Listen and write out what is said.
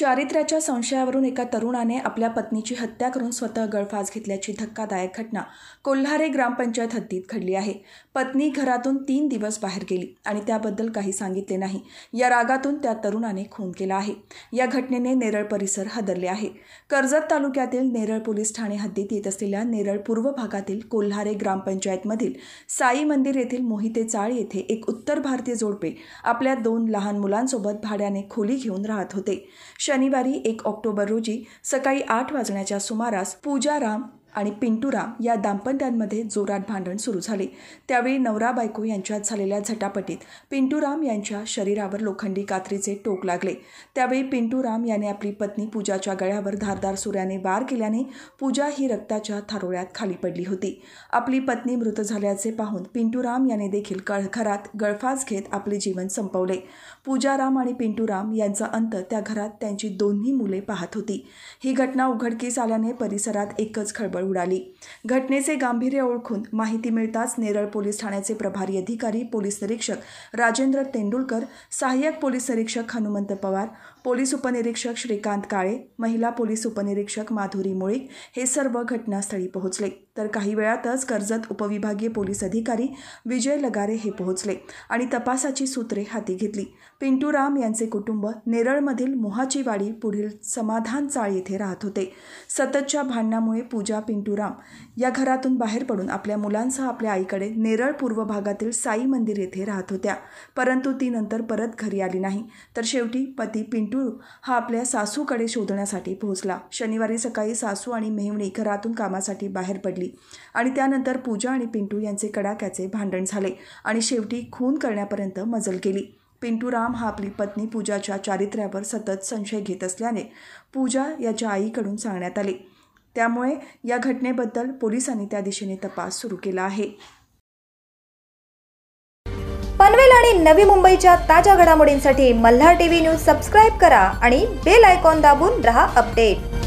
चारित्र्याच्या संशयावरून एका तरुणाने आपल्या पत्नीची हत्या करून स्वतः गळफास घेतल्याची धक्कादायक घटना कोल्हारे ग्रामपंचायत हद्दीत घडली आहे पत्नी घरातून तीन दिवस बाहेर गेली आणि त्याबद्दल काही सांगितले नाही या रागातून त्या तरुणाने खून केला आहे या घटनेने नेरळ परिसर हदरले आहे कर्जत तालुक्यातील नेरळ पोलीस ठाणे हद्दीत येत असलेल्या नेरळ पूर्व भागातील कोल्हारे ग्रामपंचायतमधील साई मंदिर येथील मोहिते चाळ येथे एक उत्तर भारतीय जोडपे आपल्या दोन लहान मुलांसोबत भाड्याने खोली घेऊन राहत होते शनिवारी एक ऑक्टोबर रोजी सकाळी आठ वाजण्याच्या सुमारास पूजा राम आणि राम या दाम्पत्यांमध्ये जोरात भांडण सुरू झाले त्यावेळी नवरा बायको यांच्यात झालेल्या झटापटीत पिंटूराम यांच्या शरीरावर लोखंडी कात्रीचे टोक लागले त्यावेळी पिंटूराम याने आपली पत्नी पूजाच्या गळ्यावर धारदार सुऱ्याने वार केल्याने पूजा ही रक्ताच्या थारोळ्यात खाली पडली होती आपली पत्नी मृत झाल्याचे पाहून पिंटूराम याने देखील घरात गळफास घेत आपले जीवन संपवले पूजाराम आणि पिंटूराम यांचा अंत त्या घरात त्यांची दोन्ही मुले पाहत होती ही घटना उघडकीस आल्याने परिसरात एकच खळबळ उडाली घटनेचे गांभीर्य ओळखून माहिती मिळताच नेरळ पोलीस ठाण्याचे प्रभारी अधिकारी पोलीस निरीक्षक राजेंद्र तेंडुलकर सहाय्यक पोलीस निरीक्षक हनुमंत पवार पोलीस उपनिरीक्षक श्रीकांत काळे महिला पोलीस उपनिरीक्षक माधुरी मुळीक हे सर्व घटनास्थळी पोहोचले तर काही वेळातच कर्जत उपविभागीय पोलीस अधिकारी विजय लगारे हे पोहोचले आणि तपासाची सूत्रे हाती घेतली पिंटू राम यांचे कुटुंब नेरळमधील मोहाची वाडी पुढील समाधान चाळ येथे राहत होते सततच्या भांडणामुळे पूजा पिं पिंटू राम या घरातून बाहेर पडून आपल्या मुलांसह आपल्या आईकडे नेरळ पूर्व भागातील साई मंदिर येथे राहत होत्या परंतु ती नंतर परत घरी आली नाही तर शेवटी पती पिंटू हा आपल्या सासूकडे शोधण्यासाठी पोहोचला शनिवारी सकाळी सासू आणि मेहमणी घरातून कामासाठी बाहेर पडली आणि त्यानंतर पूजा आणि पिंटू यांचे कडाक्याचे भांडण झाले आणि शेवटी खून करण्यापर्यंत मजल केली पिंटू राम हा आपली पत्नी पूजाच्या चारित्र्यावर सतत संशय घेत असल्याने पूजा याच्या आईकडून सांगण्यात आले त्यामुळे या घटनेबद्दल पोलिसांनी त्या दिशेने तपास सुरू केला आहे पनवेल आणि नवी मुंबईच्या ताज्या घडामोडींसाठी मल्हार टीव्ही न्यूज सबस्क्राईब करा आणि बेल आयकॉन दाबून रहा अपडेट